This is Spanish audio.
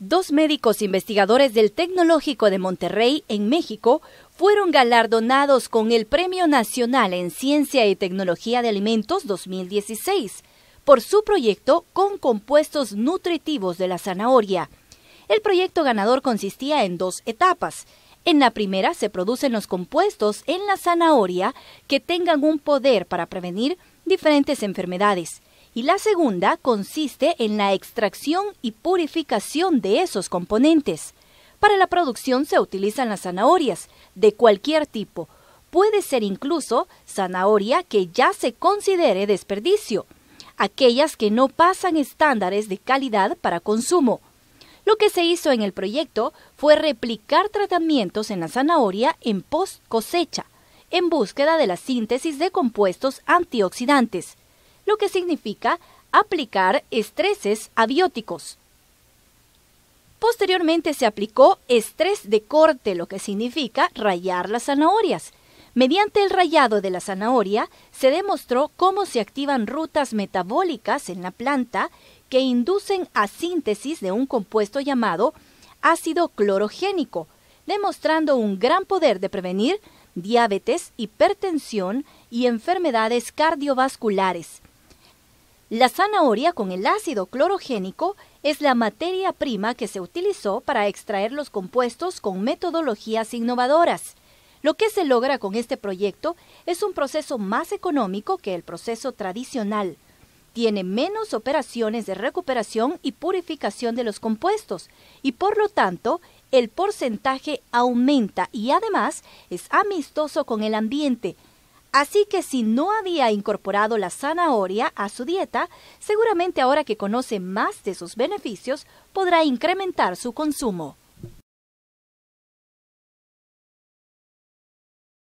Dos médicos investigadores del Tecnológico de Monterrey, en México, fueron galardonados con el Premio Nacional en Ciencia y Tecnología de Alimentos 2016 por su proyecto con compuestos nutritivos de la zanahoria. El proyecto ganador consistía en dos etapas. En la primera se producen los compuestos en la zanahoria que tengan un poder para prevenir diferentes enfermedades y la segunda consiste en la extracción y purificación de esos componentes. Para la producción se utilizan las zanahorias de cualquier tipo. Puede ser incluso zanahoria que ya se considere desperdicio, aquellas que no pasan estándares de calidad para consumo. Lo que se hizo en el proyecto fue replicar tratamientos en la zanahoria en post cosecha, en búsqueda de la síntesis de compuestos antioxidantes lo que significa aplicar estreses abióticos. Posteriormente se aplicó estrés de corte, lo que significa rayar las zanahorias. Mediante el rayado de la zanahoria se demostró cómo se activan rutas metabólicas en la planta que inducen a síntesis de un compuesto llamado ácido clorogénico, demostrando un gran poder de prevenir diabetes, hipertensión y enfermedades cardiovasculares. La zanahoria con el ácido clorogénico es la materia prima que se utilizó para extraer los compuestos con metodologías innovadoras. Lo que se logra con este proyecto es un proceso más económico que el proceso tradicional. Tiene menos operaciones de recuperación y purificación de los compuestos y por lo tanto el porcentaje aumenta y además es amistoso con el ambiente, Así que si no había incorporado la zanahoria a su dieta, seguramente ahora que conoce más de sus beneficios podrá incrementar su consumo.